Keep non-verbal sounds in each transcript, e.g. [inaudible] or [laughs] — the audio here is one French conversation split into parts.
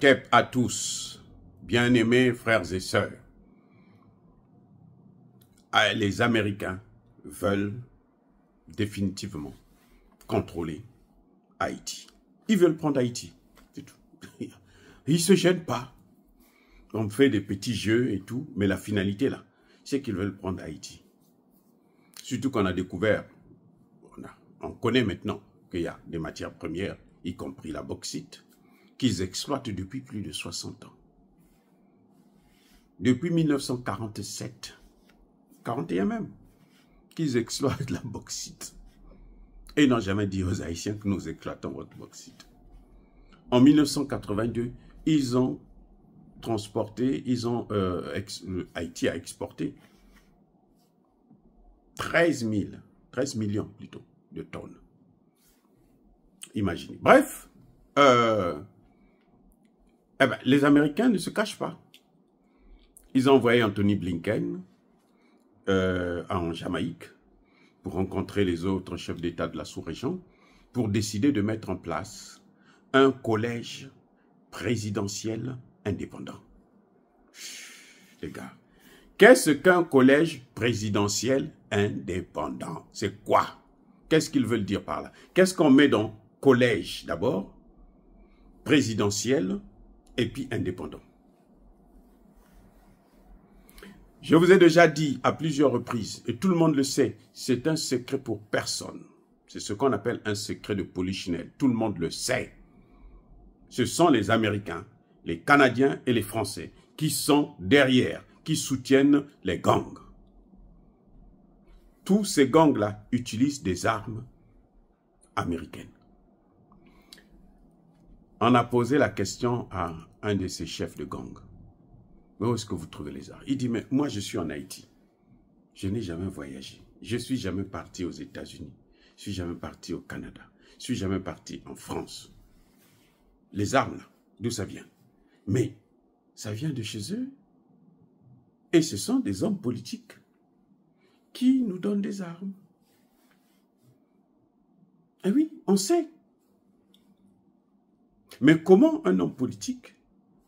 tep à tous, bien-aimés frères et sœurs. Ah, les Américains veulent définitivement contrôler Haïti. Ils veulent prendre Haïti. C'est tout. [laughs] Ils se gênent pas. On fait des petits jeux et tout, mais la finalité là, c'est qu'ils veulent prendre Haïti. Surtout qu'on a découvert, on connaît maintenant qu'il y a des matières premières, y compris la bauxite, exploitent depuis plus de 60 ans. Depuis 1947, 41 même, qu'ils exploitent la bauxite. Et n'ont jamais dit aux Haïtiens que nous exploitons votre bauxite. En 1982, ils ont transporté, ils ont, euh, ex, Haïti a exporté 13 000, 13 millions plutôt de tonnes. Imaginez. Bref, euh, eh ben, les Américains ne se cachent pas. Ils ont envoyé Anthony Blinken euh, en Jamaïque pour rencontrer les autres chefs d'État de la sous-région pour décider de mettre en place un collège présidentiel indépendant. les gars, qu'est-ce qu'un collège présidentiel indépendant C'est quoi Qu'est-ce qu'ils veulent dire par là Qu'est-ce qu'on met dans collège d'abord Présidentiel et puis indépendant. Je vous ai déjà dit à plusieurs reprises, et tout le monde le sait, c'est un secret pour personne. C'est ce qu'on appelle un secret de polichinelle. Tout le monde le sait. Ce sont les Américains, les Canadiens et les Français qui sont derrière, qui soutiennent les gangs. Tous ces gangs-là utilisent des armes américaines on a posé la question à un de ses chefs de gang. où est-ce que vous trouvez les armes Il dit, mais moi je suis en Haïti. Je n'ai jamais voyagé. Je suis jamais parti aux États-Unis. Je suis jamais parti au Canada. Je suis jamais parti en France. Les armes, là, d'où ça vient Mais ça vient de chez eux. Et ce sont des hommes politiques qui nous donnent des armes. Et eh oui, on sait mais comment un homme politique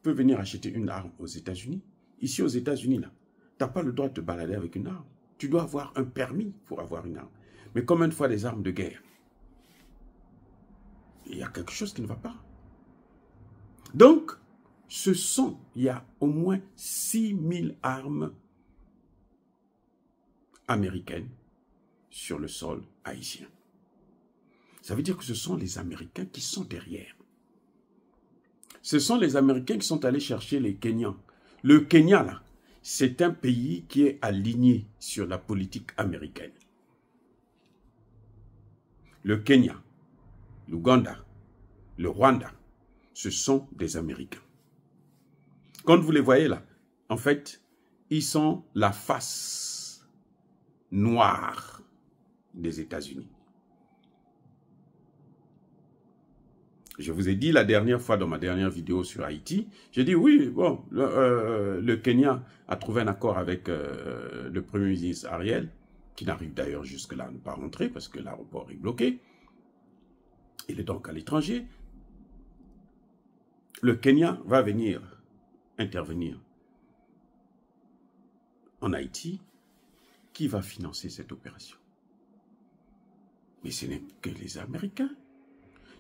peut venir acheter une arme aux États-Unis Ici, aux États-Unis, là, tu n'as pas le droit de te balader avec une arme. Tu dois avoir un permis pour avoir une arme. Mais comme une fois des armes de guerre Il y a quelque chose qui ne va pas. Donc, ce sont, il y a au moins 6000 armes américaines sur le sol haïtien. Ça veut dire que ce sont les Américains qui sont derrière ce sont les Américains qui sont allés chercher les Kenyans. Le Kenya, là, c'est un pays qui est aligné sur la politique américaine. Le Kenya, l'Ouganda, le Rwanda, ce sont des Américains. Quand vous les voyez là, en fait, ils sont la face noire des États-Unis. Je vous ai dit la dernière fois dans ma dernière vidéo sur Haïti, j'ai dit oui, bon, le, euh, Kenya a trouvé un accord avec euh, le Premier ministre Ariel, qui n'arrive d'ailleurs jusque-là à ne pas rentrer parce que l'aéroport est bloqué. Il est donc à l'étranger. Le Kenya va venir intervenir en Haïti. Qui va financer cette opération Mais ce n'est que les Américains.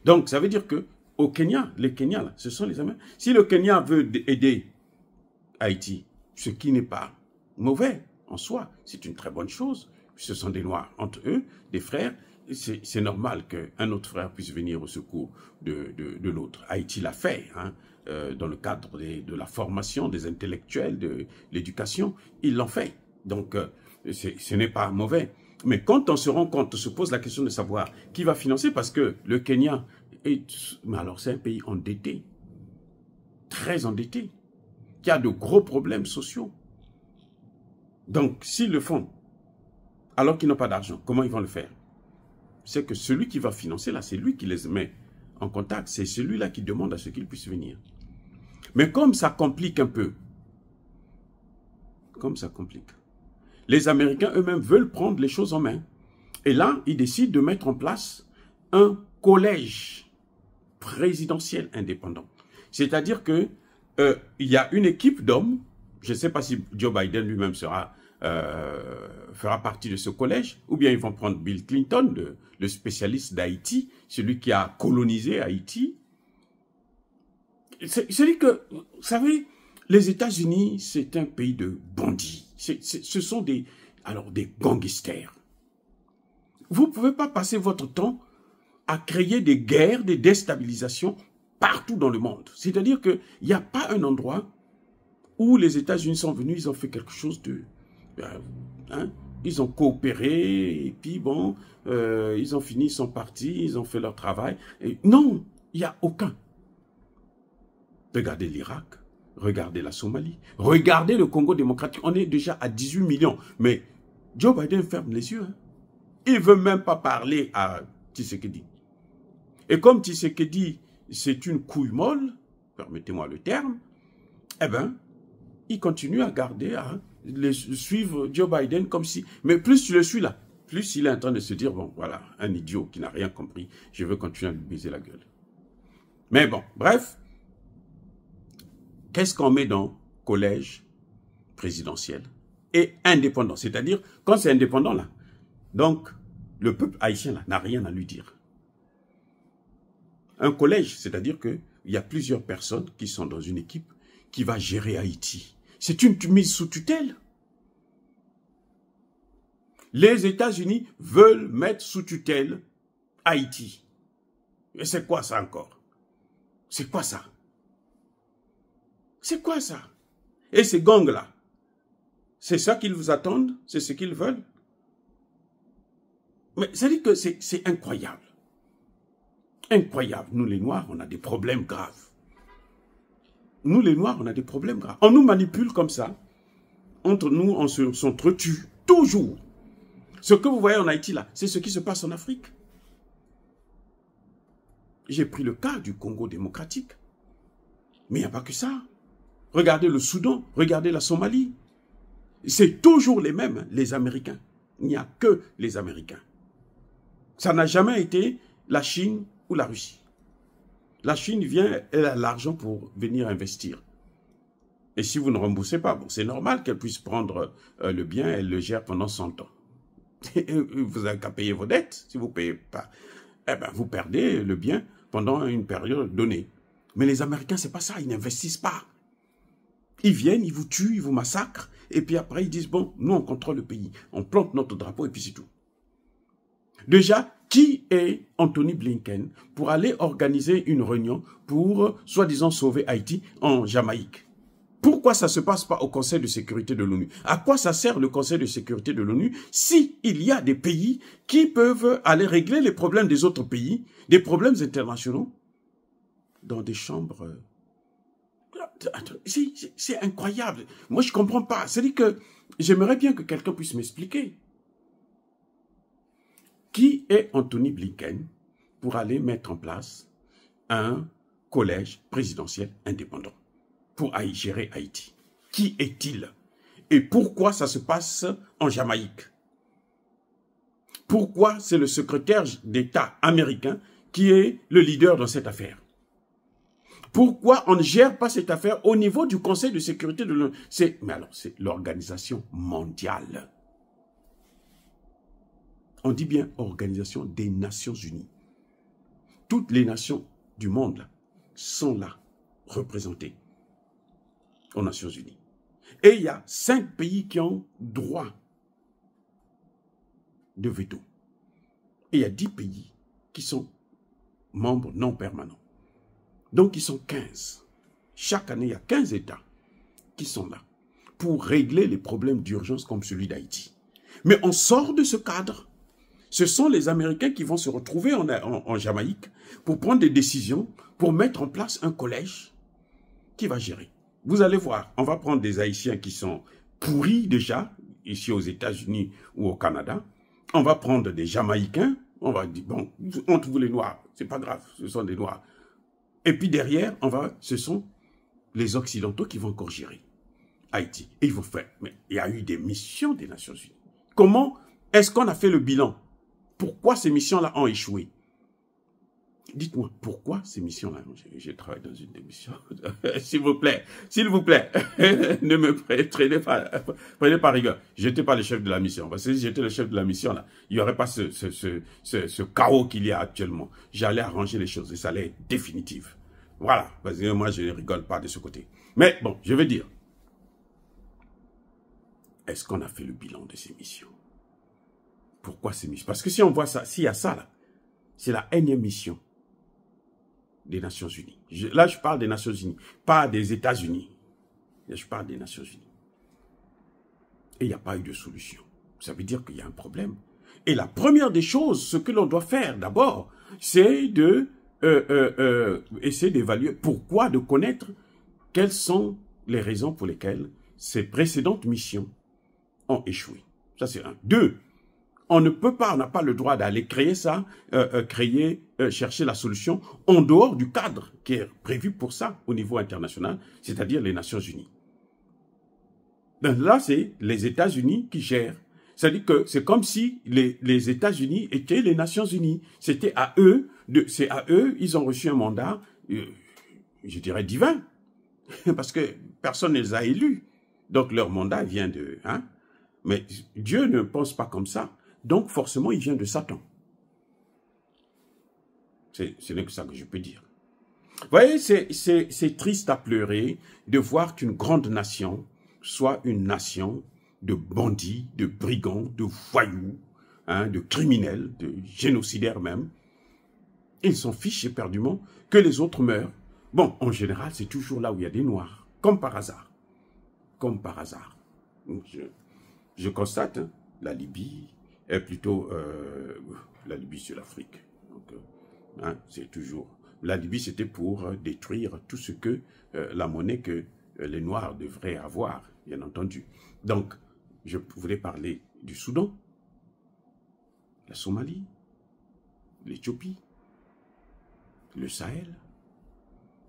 Donc, ça veut dire que au Kenya, les Kenyans, ce sont les Américains. Si le Kenya veut aider Haïti, ce qui n'est pas mauvais en soi, c'est une très bonne chose. Ce sont des Noirs entre eux, des frères. C'est normal qu'un autre frère puisse venir au secours de, l'autre. Haïti l'a fait, hein, euh, dans le cadre de la formation des intellectuels, de l'éducation, ils l'ont fait. Donc, euh, ce n'est pas mauvais. Mais quand on se rend compte, on se pose la question de savoir qui va financer, parce que le Kenya, est, mais alors c'est un pays endetté, très endetté, qui a de gros problèmes sociaux. Donc, s'ils le font, alors qu'ils n'ont pas d'argent, comment ils vont le faire C'est que celui qui va financer, là, c'est lui qui les met en contact, c'est celui-là qui demande à ce qu'ils puissent venir. Mais comme ça complique un peu, comme ça complique, les Américains eux-mêmes veulent prendre les choses en main. Et là, ils décident de mettre en place un collège présidentiel indépendant. C'est-à-dire que euh, il y a une équipe d'hommes. Je ne sais pas si Joe Biden lui-même sera euh, fera partie de ce collège, ou bien ils vont prendre Bill Clinton, le, le spécialiste d'Haïti, celui qui a colonisé Haïti. C'est dire que, vous savez, les États-Unis, c'est un pays de bandits. ce sont des, alors, des gangsters. Vous ne pouvez pas passer votre temps à créer des guerres, des déstabilisations partout dans le monde. C'est-à-dire qu'il n'y a pas un endroit où les États-Unis sont venus, ils ont fait quelque chose de... Euh, hein, ils ont coopéré, et puis bon, euh, ils ont fini, ils sont partis, ils ont fait leur travail. Et non, il n'y a aucun. Regardez l'Irak, Regardez la Somalie. Regardez le Congo démocratique. On est déjà à 18 millions. Mais Joe Biden ferme les yeux. Hein. Il ne veut même pas parler à Tshisekedi. Et comme Tshisekedi, c'est une couille molle, permettez-moi le terme, eh bien, il continue à garder, à hein, suivre Joe Biden comme si... Mais plus tu le suis là, plus il est en train de se dire, bon, voilà, un idiot qui n'a rien compris, je veux continuer à lui baiser la gueule. Mais bon, bref, qu'est-ce qu'on met dans collège présidentiel et indépendant C'est-à-dire, quand c'est indépendant, là, donc, le peuple haïtien n'a rien à lui dire. Un collège, c'est-à-dire qu'il y a plusieurs personnes qui sont dans une équipe qui va gérer Haïti. C'est une mise sous tutelle. Les États-Unis veulent mettre sous tutelle Haïti. Et c'est quoi ça encore C'est quoi ça c'est quoi ça Et ces gangs-là C'est ça qu'ils vous attendent C'est ce qu'ils veulent Mais cest à que c'est incroyable. Incroyable. Nous, les Noirs, on a des problèmes graves. Nous, les Noirs, on a des problèmes graves. On nous manipule comme ça. Entre nous, on s'entretue. Toujours. Ce que vous voyez en Haïti, là, c'est ce qui se passe en Afrique. J'ai pris le cas du Congo démocratique. Mais il n'y a pas que ça. Regardez le Soudan, regardez la Somalie. C'est toujours les mêmes, les Américains. Il n'y a que les Américains. Ça n'a jamais été la Chine ou la Russie. La Chine vient, elle a l'argent pour venir investir. Et si vous ne remboursez pas, c'est normal qu'elle puisse prendre euh, le bien, elle le gère pendant 100 ans. [laughs] Euh, vous n'avez qu'à payer vos dettes. Si vous ne payez pas, eh ben, vous perdez le bien pendant une période donnée. Mais les Américains, c'est pas ça, ils n'investissent pas. Ils viennent, ils vous tuent, ils vous massacrent. Et puis après, ils disent, bon, nous, on contrôle le pays. On plante notre drapeau et puis c'est tout. Déjà, qui est Anthony Blinken pour aller organiser une réunion pour, soi-disant, sauver Haïti en Jamaïque pourquoi ça ne se passe pas au Conseil de sécurité de l'ONU À quoi ça sert le Conseil de sécurité de l'ONU s'il y a des pays qui peuvent aller régler les problèmes des autres pays, des problèmes internationaux, dans des chambres c'est incroyable. Moi, je ne comprends pas. C'est-à-dire que j'aimerais bien que quelqu'un puisse m'expliquer. Qui est Anthony Blinken pour aller mettre en place un collège présidentiel indépendant pour gérer Haïti Qui est-il Et pourquoi ça se passe en Jamaïque Pourquoi c'est le secrétaire d'État américain qui est le leader dans cette affaire pourquoi on ne gère pas cette affaire au niveau du Conseil de sécurité de l'ONU Mais alors, c'est l'organisation mondiale. On dit bien Organisation des Nations Unies. Toutes les nations du monde sont là, représentées aux Nations Unies. Et il y a cinq pays qui ont droit de veto. Et il y a dix pays qui sont membres non permanents. Donc, ils sont 15. Chaque année, il y a 15 États qui sont là pour régler les problèmes d'urgence comme celui d'Haïti. Mais on sort de ce cadre. Ce sont les Américains qui vont se retrouver en, Jamaïque pour prendre des décisions, pour mettre en place un collège qui va gérer. Vous allez voir, on va prendre des Haïtiens qui sont pourris déjà, ici aux États-Unis ou au Canada. On va prendre des Jamaïcains. On va dire, bon, on vous les Noirs, c'est pas grave, ce sont des Noirs. Et puis derrière, on va, ce sont les Occidentaux qui vont encore gérer Haïti. Et ils vont faire. Mais il y a eu des missions des Nations Unies. Comment est-ce qu'on a fait le bilan Pourquoi ces missions-là ont échoué Dites-moi pourquoi ces missions-là. Je, travaille dans une des missions. [laughs] S'il vous plaît, s'il vous plaît, [laughs] ne me traînez pas, prenez pas rigueur. n'étais pas le chef de la mission. Parce si j'étais le chef de la mission, là, il y aurait pas ce, chaos qu'il y a actuellement. J'allais arranger les choses et ça allait être définitif. Voilà. Parce que moi, je ne rigole pas de ce côté. Mais bon, je veux dire. Est-ce qu'on a fait le bilan de ces missions? Pourquoi ces missions? Parce que si on voit ça, s'il y a ça, c'est la énième mission des Nations Unies. là, je parle des Nations Unies, pas des États-Unis. Je parle des Nations Unies. Et il n'y a pas eu de solution. Ça veut dire qu'il y a un problème. Et la première des choses, ce que l'on doit faire d'abord, c'est de euh, euh, euh, essayer d'évaluer pourquoi, de connaître quelles sont les raisons pour lesquelles ces précédentes missions ont échoué. Ça, c'est un. Deux, on ne peut pas, on n'a pas le droit d'aller créer ça, créer euh, chercher la solution en dehors du cadre qui est prévu pour ça au niveau international, c'est-à-dire les Nations Unies. là, c'est les États-Unis qui gèrent. C'est-à-dire que c'est comme si les, États-Unis étaient les Nations Unies. C'était à eux, c'est à eux, ils ont reçu un mandat, euh, je dirais divin, [laughs] parce que personne ne les a élus. Donc leur mandat vient de... Hein. Mais Dieu ne pense pas comme ça. Donc forcément, il vient de Satan. C'est que ça que je peux dire. Vous voyez, c'est triste à pleurer de voir qu'une grande nation soit une nation de bandits, de brigands, de voyous, hein, de criminels, de génocidaires même. Ils s'en fichent éperdument que les autres meurent. Bon, en général, c'est toujours là où il y a des noirs, comme par hasard. Comme par hasard. Je, constate, hein, la Libye est plutôt... Euh, la Libye, sur l'Afrique. Hein, c'est toujours. La Libye, c'était pour euh, détruire tout ce que euh, la monnaie que euh, les Noirs devraient avoir, bien entendu. Donc, je voulais parler du Soudan, la Somalie, l'Éthiopie, le Sahel,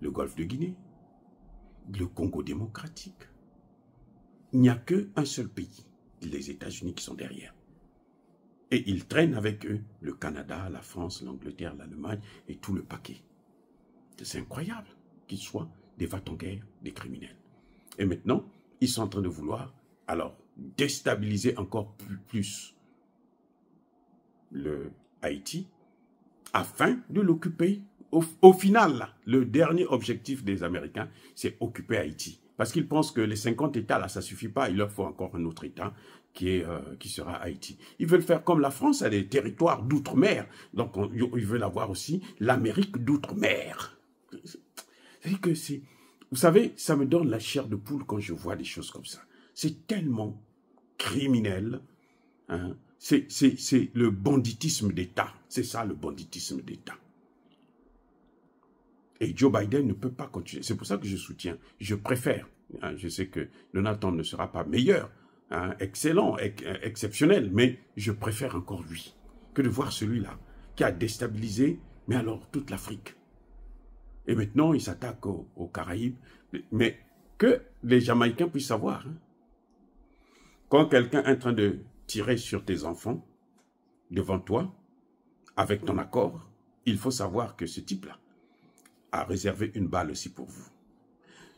le Golfe de Guinée, le Congo démocratique. Il n'y a qu'un seul pays, les États-Unis, qui sont derrière. Et ils traînent avec eux le Canada, la France, l'Angleterre, l'Allemagne et tout le paquet. C'est incroyable qu'ils soient des va des criminels. Et maintenant, ils sont en train de vouloir, alors, déstabiliser encore plus, le Haïti afin de l'occuper. Au, final, le dernier objectif des Américains, c'est occuper Haïti. Parce qu'ils pensent que les 50 États, là, ça suffit pas. Il leur faut encore un autre État qui, est, euh, qui sera Haïti. Ils veulent faire comme la France, elle hein, des territoires d'outre-mer. Donc, ils veulent avoir aussi l'Amérique d'outre-mer. que c'est... Vous savez, ça me donne la chair de poule quand je vois des choses comme ça. C'est tellement criminel. Hein. C'est le banditisme d'État. C'est ça, le banditisme d'État. Et Joe Biden ne peut pas continuer. C'est pour ça que je soutiens. Je préfère. Hein, je sais que Donald Trump ne sera pas meilleur, hein, excellent, exceptionnel, mais je préfère encore lui que de voir celui-là qui a déstabilisé, mais alors toute l'Afrique. Et maintenant, il s'attaque aux, Caraïbes. Mais que les Jamaïcains puissent savoir. Hein. Quand quelqu'un est en train de tirer sur tes enfants, devant toi, avec ton accord, il faut savoir que ce type-là, a réservé une balle aussi pour vous.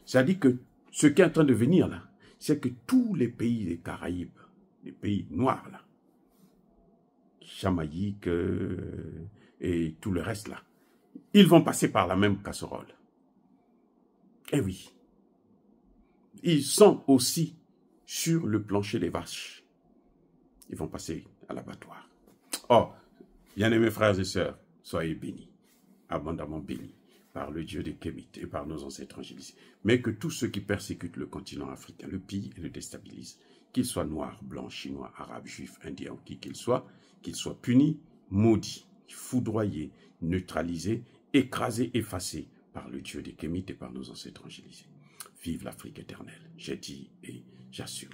Ça dit que ce qui est en train de venir là, c'est que tous les pays des Caraïbes, les pays noirs là, Jamaïque euh, et tout le reste là, ils vont passer par la même casserole. Eh oui, ils sont aussi sur le plancher des vaches. Ils vont passer à l'abattoir. Oh, bien-aimés frères et sœurs, soyez bénis, abondamment bénis par le Dieu des Kémites et par nos ancêtres angélisés, mais que tous ceux qui persécutent le continent africain le pillent et le déstabilisent, qu'ils soient noirs, blancs, chinois, arabes, juifs, indiens ou qui qu'ils soient, qu'ils soient punis, maudits, foudroyés, neutralisés, écrasés, effacés par le Dieu des Kémites et par nos ancêtres angélisés. Vive l'Afrique éternelle, j'ai dit et j'assume.